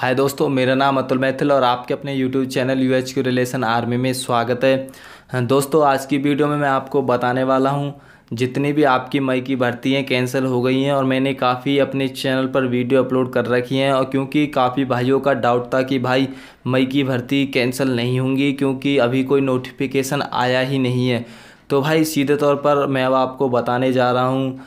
हाय दोस्तों मेरा नाम अतुल मैथिल और आपके अपने YouTube channel U H relation army में स्वागत है हाँ, दोस्तों आज की वीडियो में मैं आपको बताने वाला हूँ जितनी भी आपकी मई की भर्तियाँ कैंसिल हो गई हैं और मैंने काफ़ी अपने चैनल पर वीडियो अपलोड कर रखी हैं और क्योंकि काफ़ी भाइयों का डाउट था कि भाई मई की भर्ती कैंसिल नहीं होंगी क्योंकि अभी कोई नोटिफिकेशन आया ही नहीं है तो भाई सीधे तौर पर मैं अब आपको बताने जा रहा हूँ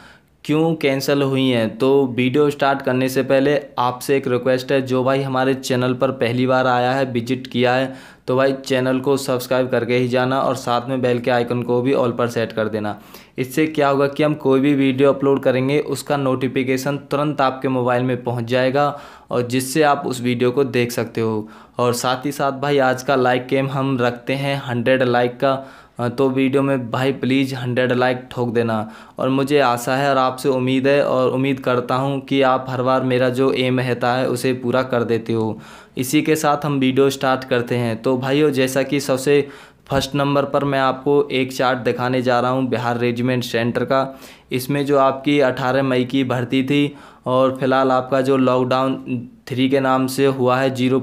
क्यों कैंसिल हुई हैं तो वीडियो स्टार्ट करने से पहले आपसे एक रिक्वेस्ट है जो भाई हमारे चैनल पर पहली बार आया है विजिट किया है तो भाई चैनल को सब्सक्राइब करके ही जाना और साथ में बेल के आइकन को भी ऑल पर सेट कर देना इससे क्या होगा कि हम कोई भी वीडियो अपलोड करेंगे उसका नोटिफिकेशन तुरंत आपके मोबाइल में पहुंच जाएगा और जिससे आप उस वीडियो को देख सकते हो और साथ ही साथ भाई आज का लाइक गेम हम रखते हैं हंड्रेड लाइक का तो वीडियो में भाई प्लीज़ हंड्रेड लाइक ठोक देना और मुझे आशा है और आपसे उम्मीद है और उम्मीद करता हूँ कि आप हर बार मेरा जो एम रहता है उसे पूरा कर देते हो इसी के साथ हम वीडियो स्टार्ट करते हैं तो भाइयों जैसा कि सबसे फर्स्ट नंबर पर मैं आपको एक चार्ट दिखाने जा रहा हूँ बिहार रेजिमेंट सेंटर का इसमें जो आपकी अठारह मई की भर्ती थी और फिलहाल आपका जो लॉकडाउन थ्री के नाम से हुआ है जीरो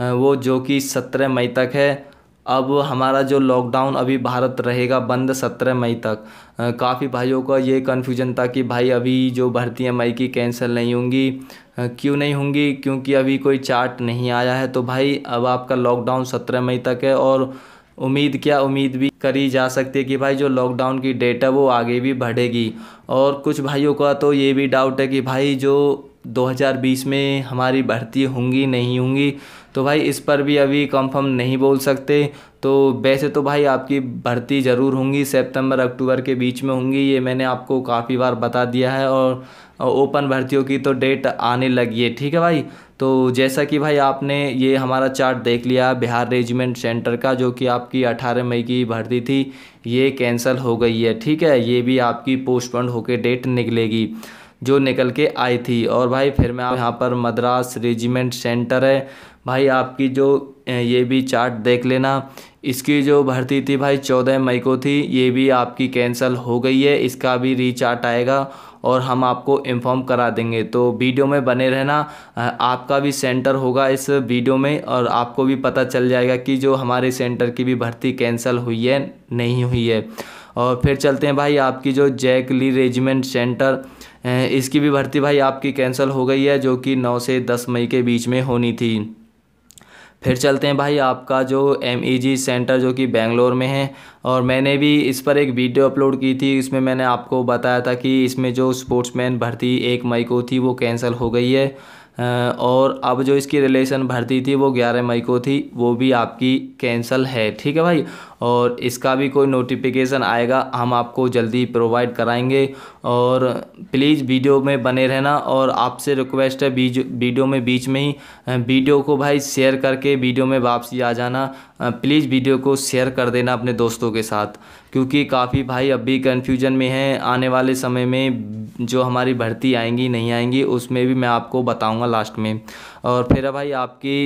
वो जो कि सत्रह मई तक है अब हमारा जो लॉकडाउन अभी भारत रहेगा बंद सत्रह मई तक काफ़ी भाइयों का ये कन्फ्यूजन था कि भाई अभी जो भर्तियाँ मई की कैंसिल नहीं होंगी क्यों नहीं होंगी क्योंकि अभी कोई चार्ट नहीं आया है तो भाई अब आपका लॉकडाउन सत्रह मई तक है और उम्मीद क्या उम्मीद भी करी जा सकती है कि भाई जो लॉकडाउन की डेट है वो आगे भी बढ़ेगी और कुछ भाइयों का तो ये भी डाउट है कि भाई जो 2020 में हमारी भर्ती होंगी नहीं होंगी तो भाई इस पर भी अभी कंफर्म नहीं बोल सकते तो वैसे तो भाई आपकी भर्ती ज़रूर होंगी सितंबर अक्टूबर के बीच में होंगी ये मैंने आपको काफ़ी बार बता दिया है और ओपन भर्तियों की तो डेट आने लगी है ठीक है भाई तो जैसा कि भाई आपने ये हमारा चार्ट देख लिया बिहार रेजिमेंट सेंटर का जो कि आपकी 18 मई की भर्ती थी ये कैंसिल हो गई है ठीक है ये भी आपकी पोस्टपोन होकर डेट निकलेगी जो निकल के आई थी और भाई फिर मैं यहाँ पर मद्रास रेजिमेंट सेंटर है भाई आपकी जो ये भी चार्ट देख लेना इसकी जो भर्ती थी भाई चौदह मई को थी ये भी आपकी कैंसिल हो गई है इसका भी रीचार्ट आएगा और हम आपको इन्फॉर्म करा देंगे तो वीडियो में बने रहना आपका भी सेंटर होगा इस वीडियो में और आपको भी पता चल जाएगा कि जो हमारे सेंटर की भी भर्ती कैंसिल हुई है नहीं हुई है और फिर चलते हैं भाई आपकी जो जैकली रेजिमेंट सेंटर इसकी भी भर्ती भाई आपकी कैंसिल हो गई है जो कि नौ से दस मई के बीच में होनी थी फिर चलते हैं भाई आपका जो एम e सेंटर जो कि बेंगलोर में है और मैंने भी इस पर एक वीडियो अपलोड की थी इसमें मैंने आपको बताया था कि इसमें जो स्पोर्ट्समैन भर्ती एक मई को थी वो कैंसिल हो गई है और अब जो इसकी रिलेशन भर्ती थी वो ग्यारह मई को थी वो भी आपकी कैंसिल है ठीक है भाई और इसका भी कोई नोटिफिकेशन आएगा हम आपको जल्दी प्रोवाइड कराएंगे और प्लीज़ वीडियो में बने रहना और आपसे रिक्वेस्ट है वीडियो में बीच में ही वीडियो को भाई शेयर करके वीडियो में वापसी आ जाना प्लीज़ वीडियो को शेयर कर देना अपने दोस्तों के साथ क्योंकि काफ़ी भाई अभी कन्फ्यूजन में हैं आने वाले समय में जो हमारी भर्ती आएंगी नहीं आएंगी उसमें भी मैं आपको बताऊंगा लास्ट में और फिर भाई आपकी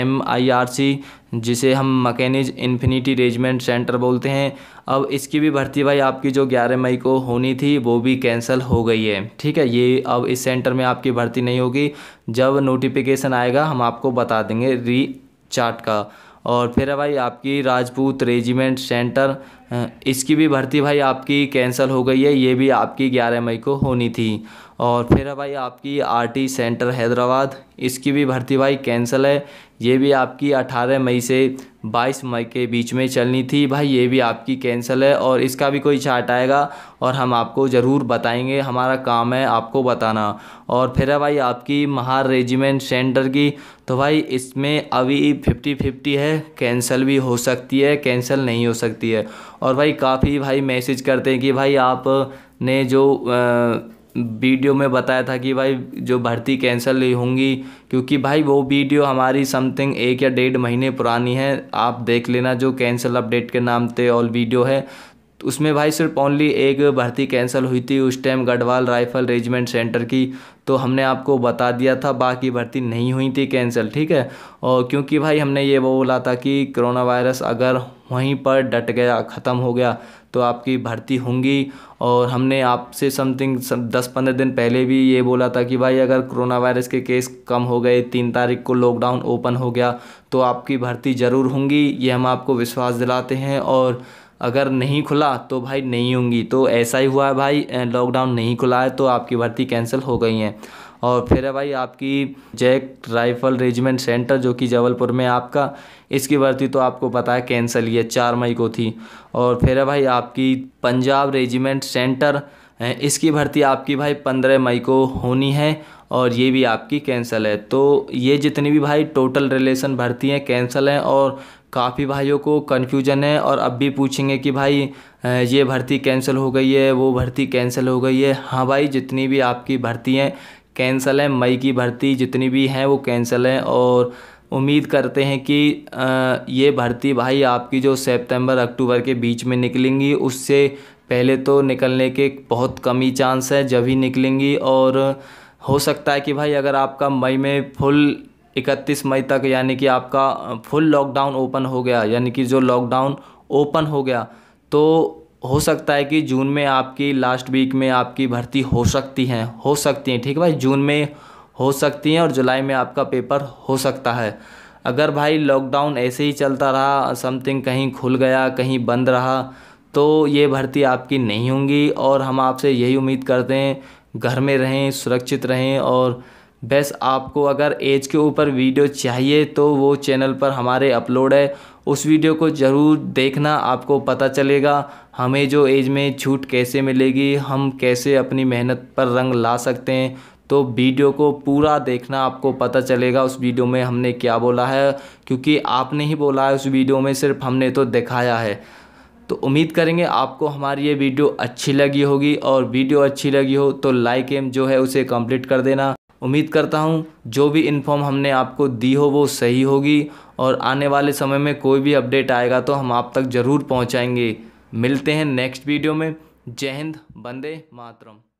एम आई आर सी जिसे हम मकैनिज इन्फिनिटी रेजिमेंट सेंटर बोलते हैं अब इसकी भी भर्ती भाई आपकी जो 11 मई को होनी थी वो भी कैंसिल हो गई है ठीक है ये अब इस सेंटर में आपकी भर्ती नहीं होगी जब नोटिफिकेशन आएगा हम आपको बता देंगे री चार्ट का और फिर भाई आपकी राजपूत रेजिमेंट सेंटर इसकी भी भर्ती भाई आपकी कैंसिल हो गई है ये भी आपकी ग्यारह मई को होनी थी और फिर भाई आपकी आरटी सेंटर हैदराबाद इसकी भी भर्ती भाई कैंसिल है ये भी आपकी 18 मई से 22 मई के बीच में चलनी थी भाई ये भी आपकी कैंसिल है और इसका भी कोई चार्ट आएगा और हम आपको ज़रूर बताएंगे हमारा काम है आपको बताना और फिर है भाई आपकी महार रेजिमेंट सेंटर की तो भाई इसमें अभी फिफ्टी फिफ्टी है कैंसिल भी हो सकती है कैंसिल नहीं हो सकती है और भाई काफ़ी भाई मैसेज करते हैं कि भाई आप ने जो वीडियो में बताया था कि भाई जो भर्ती कैंसिल होंगी क्योंकि भाई वो वीडियो हमारी समथिंग एक या डेढ़ महीने पुरानी है आप देख लेना जो कैंसिल अपडेट के नाम थे ऑल वीडियो है उसमें भाई सिर्फ ओनली एक भर्ती कैंसिल हुई थी उस time Garhwal rifle regiment centre की तो हमने आपको बता दिया था बाकी भर्ती नहीं हुई थी कैंसिल ठीक है और क्योंकि भाई हमने ये बोला था कि कोरोना वायरस अगर वहीं पर डट गया ख़त्म हो गया तो आपकी भर्ती होंगी और हमने आपसे समथिंग दस पंद्रह दिन पहले भी ये बोला था कि भाई अगर कोरोना वायरस के केस कम हो गए तीन तारीख को लॉकडाउन ओपन हो गया तो आपकी भर्ती ज़रूर होंगी ये हम आपको विश्वास दिलाते हैं और अगर नहीं खुला तो भाई नहीं होंगी तो ऐसा ही हुआ है भाई लॉकडाउन नहीं खुला है तो आपकी भर्ती कैंसिल हो गई हैं और फिर है भाई आपकी जैक राइफल रेजिमेंट सेंटर जो कि जबलपुर में आपका इसकी भर्ती तो आपको पता है कैंसिल ये चार मई को थी और फिर है भाई आपकी पंजाब रेजिमेंट सेंटर इसकी भर्ती आपकी भाई पंद्रह मई को होनी है और ये भी आपकी कैंसिल है तो ये जितनी भी भाई टोटल रिलेशन भर्ती हैं कैंसिल हैं और काफ़ी भाइयों को कन्फ्यूजन है और अब भी पूछेंगे कि भाई ये भर्ती कैंसिल हो गई है वो भर्ती कैंसिल हो गई है हाँ भाई जितनी भी आपकी भर्ती हैं कैंसिल है मई की भर्ती जितनी भी हैं वो कैंसिल हैं और उम्मीद करते हैं कि ये भर्ती भाई आपकी जो सितंबर अक्टूबर के बीच में निकलेंगी उससे पहले तो निकलने के बहुत कम ही चांस है जब ही निकलेंगी और हो सकता है कि भाई अगर आपका मई में फुल इकतीस मई तक यानी कि आपका फुल लॉकडाउन ओपन हो गया यानी कि जो लॉकडाउन ओपन हो गया तो हो सकता है कि जून में आपकी लास्ट वीक में आपकी भर्ती हो सकती हैं हो सकती हैं ठीक है भाई जून में हो सकती हैं और जुलाई में आपका पेपर हो सकता है अगर भाई लॉकडाउन ऐसे ही चलता रहा समथिंग कहीं खुल गया कहीं बंद रहा तो ये भर्ती आपकी नहीं होंगी और हम आपसे यही उम्मीद करते हैं घर में रहें सुरक्षित रहें और बस आपको अगर एज के ऊपर वीडियो चाहिए तो वो चैनल पर हमारे अपलोड है उस वीडियो को ज़रूर देखना आपको पता चलेगा हमें जो एज में छूट कैसे मिलेगी हम कैसे अपनी मेहनत पर रंग ला सकते हैं तो वीडियो को पूरा देखना आपको पता चलेगा उस वीडियो में हमने क्या बोला है क्योंकि आपने ही बोला है उस वीडियो में सिर्फ हमने तो दिखाया है तो उम्मीद करेंगे आपको हमारी ये वीडियो अच्छी लगी होगी और वीडियो अच्छी लगी हो तो लाइक एम जो है उसे कंप्लीट कर देना उम्मीद करता हूँ जो भी इन्फॉर्म हमने आपको दी हो वो सही होगी और आने वाले समय में कोई भी अपडेट आएगा तो हम आप तक ज़रूर पहुँचाएँगे मिलते हैं नेक्स्ट वीडियो में जय हिंद बंदे मातरम